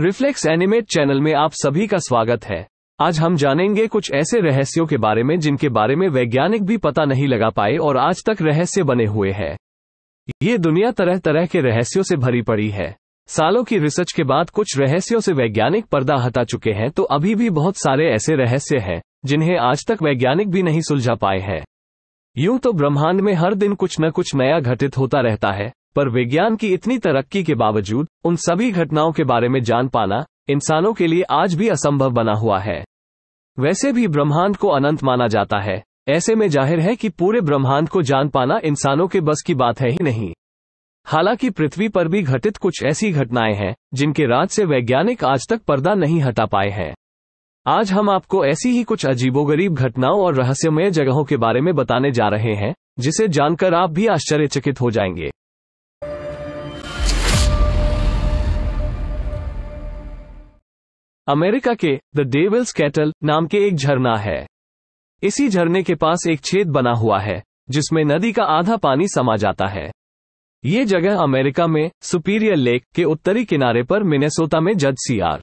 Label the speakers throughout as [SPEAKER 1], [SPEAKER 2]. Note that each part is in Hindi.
[SPEAKER 1] रिफ्लेक्स एनिमेट चैनल में आप सभी का स्वागत है आज हम जानेंगे कुछ ऐसे रहस्यों के बारे में जिनके बारे में वैज्ञानिक भी पता नहीं लगा पाए और आज तक रहस्य बने हुए हैं ये दुनिया तरह तरह के रहस्यों से भरी पड़ी है सालों की रिसर्च के बाद कुछ रहस्यों से वैज्ञानिक पर्दा हटा चुके हैं तो अभी भी बहुत सारे ऐसे रहस्य हैं जिन्हें आज तक वैज्ञानिक भी नहीं सुलझा पाए हैं यूं तो ब्रह्मांड में हर दिन कुछ न कुछ नया घटित होता रहता है पर विज्ञान की इतनी तरक्की के बावजूद उन सभी घटनाओं के बारे में जान पाना इंसानों के लिए आज भी असंभव बना हुआ है वैसे भी ब्रह्मांड को अनंत माना जाता है ऐसे में जाहिर है कि पूरे ब्रह्मांड को जान पाना इंसानों के बस की बात है ही नहीं हालांकि पृथ्वी पर भी घटित कुछ ऐसी घटनाएं हैं जिनके राज से वैज्ञानिक आज तक पर्दा नहीं हटा पाए हैं आज हम आपको ऐसी ही कुछ अजीबोगरीब घटनाओं और रहस्यमय जगहों के बारे में बताने जा रहे हैं जिसे जानकर आप भी आश्चर्यचकित हो जाएंगे अमेरिका के द डेविल्स कैटल नाम के एक झरना है इसी झरने के पास एक छेद बना हुआ है जिसमें नदी का आधा पानी समा जाता है ये जगह अमेरिका में सुपीरियर लेक के उत्तरी किनारे पर मिनेसोता में जज सियार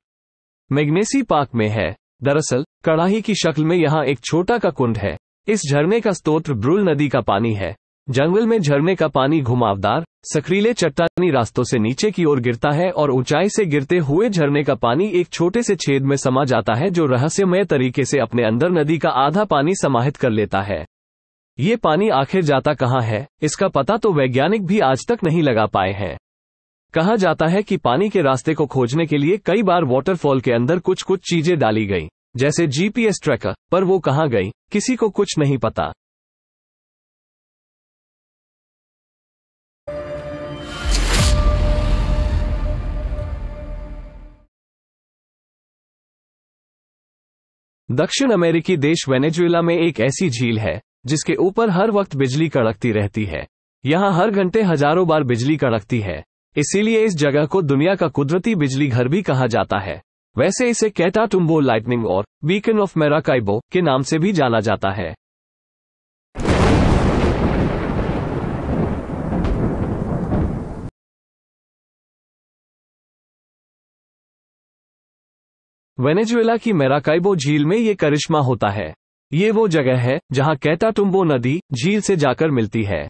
[SPEAKER 1] मैग्नेसी पार्क में है दरअसल कड़ाही की शक्ल में यहाँ एक छोटा का कुंड है इस झरने का स्त्रोत्र ब्रुल नदी का पानी है जंगल में झरने का पानी घुमावदार सक्रीले चट्टानी रास्तों से नीचे की ओर गिरता है और ऊंचाई से गिरते हुए झरने का पानी एक छोटे से छेद में समा जाता है जो रहस्यमय तरीके से अपने अंदर नदी का आधा पानी समाहित कर लेता है ये पानी आखिर जाता कहाँ है इसका पता तो वैज्ञानिक भी आज तक नहीं लगा पाए हैं कहा जाता है कि पानी के रास्ते को खोजने के लिए कई बार वाटरफॉल के अंदर कुछ कुछ चीजें डाली गई जैसे जीपीएस ट्रैकर पर वो कहाँ गई किसी को कुछ नहीं पता दक्षिण अमेरिकी देश वेनेजुएला में एक ऐसी झील है जिसके ऊपर हर वक्त बिजली कड़कती रहती है यहाँ हर घंटे हजारों बार बिजली कड़कती है इसीलिए इस जगह को दुनिया का कुदरती बिजली घर भी कहा जाता है वैसे इसे कैटा टुम्बो लाइटनिंग और बीकन ऑफ मेराकाइबो के नाम से भी जाना जाता है वेनेजुएला की मेराकाइबो झील में ये करिश्मा होता है ये वो जगह है जहां कैटाटुम्बो नदी झील से जाकर मिलती है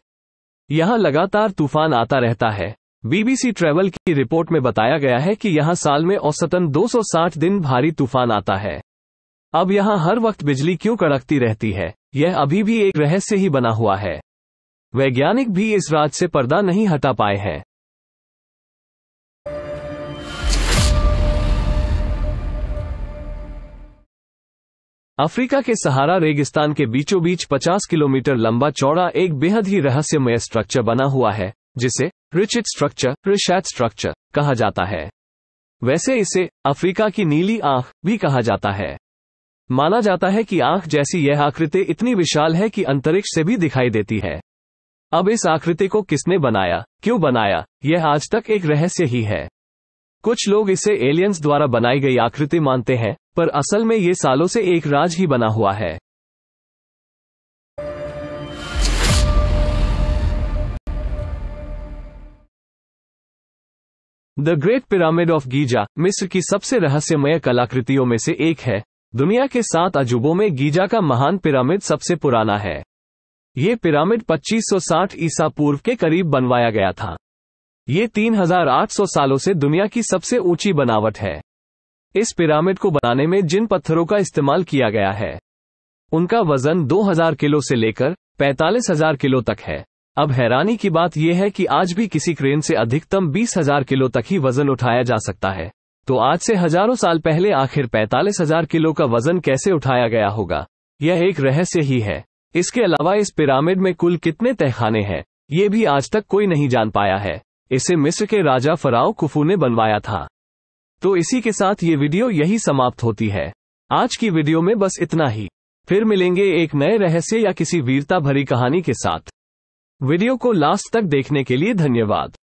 [SPEAKER 1] यहाँ लगातार तूफान आता रहता है बीबीसी ट्रेवल की रिपोर्ट में बताया गया है कि यहाँ साल में औसतन 260 दिन भारी तूफान आता है अब यहाँ हर वक्त बिजली क्यों कड़कती रहती है यह अभी भी एक रहस्य ही बना हुआ है वैज्ञानिक भी इस राज से पर्दा नहीं हटा पाए हैं अफ्रीका के सहारा रेगिस्तान के बीचों बीच 50 किलोमीटर लंबा चौड़ा एक बेहद ही रहस्यमय स्ट्रक्चर बना हुआ है जिसे रिचिट स्ट्रक्चर रिशैट स्ट्रक्चर कहा जाता है वैसे इसे अफ्रीका की नीली आंख भी कहा जाता है माना जाता है कि आंख जैसी यह आकृति इतनी विशाल है कि अंतरिक्ष से भी दिखाई देती है अब इस आकृति को किसने बनाया क्यों बनाया यह आज तक एक रहस्य ही है कुछ लोग इसे एलियंस द्वारा बनाई गई आकृति मानते हैं पर असल में ये सालों से एक राज ही बना हुआ है the great pyramid of Giza मिस्र की सबसे रहस्यमय कलाकृतियों में से एक है दुनिया के सात अजूबों में गीजा का महान पिरामिड सबसे पुराना है ये पिरामिड 2560 ईसा पूर्व के करीब बनवाया गया था ये 3800 सालों से दुनिया की सबसे ऊंची बनावट है इस पिरामिड को बनाने में जिन पत्थरों का इस्तेमाल किया गया है उनका वजन 2000 किलो से लेकर 45,000 किलो तक है अब हैरानी की बात यह है कि आज भी किसी क्रेन से अधिकतम 20,000 किलो तक ही वजन उठाया जा सकता है तो आज से हजारों साल पहले आखिर 45,000 किलो का वजन कैसे उठाया गया होगा यह एक रहस्य ही है इसके अलावा इस पिरामिड में कुल कितने तहखाने हैं ये भी आज तक कोई नहीं जान पाया है इसे मिस्र के राजा फराव कुफू ने बनवाया था तो इसी के साथ ये वीडियो यही समाप्त होती है आज की वीडियो में बस इतना ही फिर मिलेंगे एक नए रहस्य या किसी वीरता भरी कहानी के साथ वीडियो को लास्ट तक देखने के लिए धन्यवाद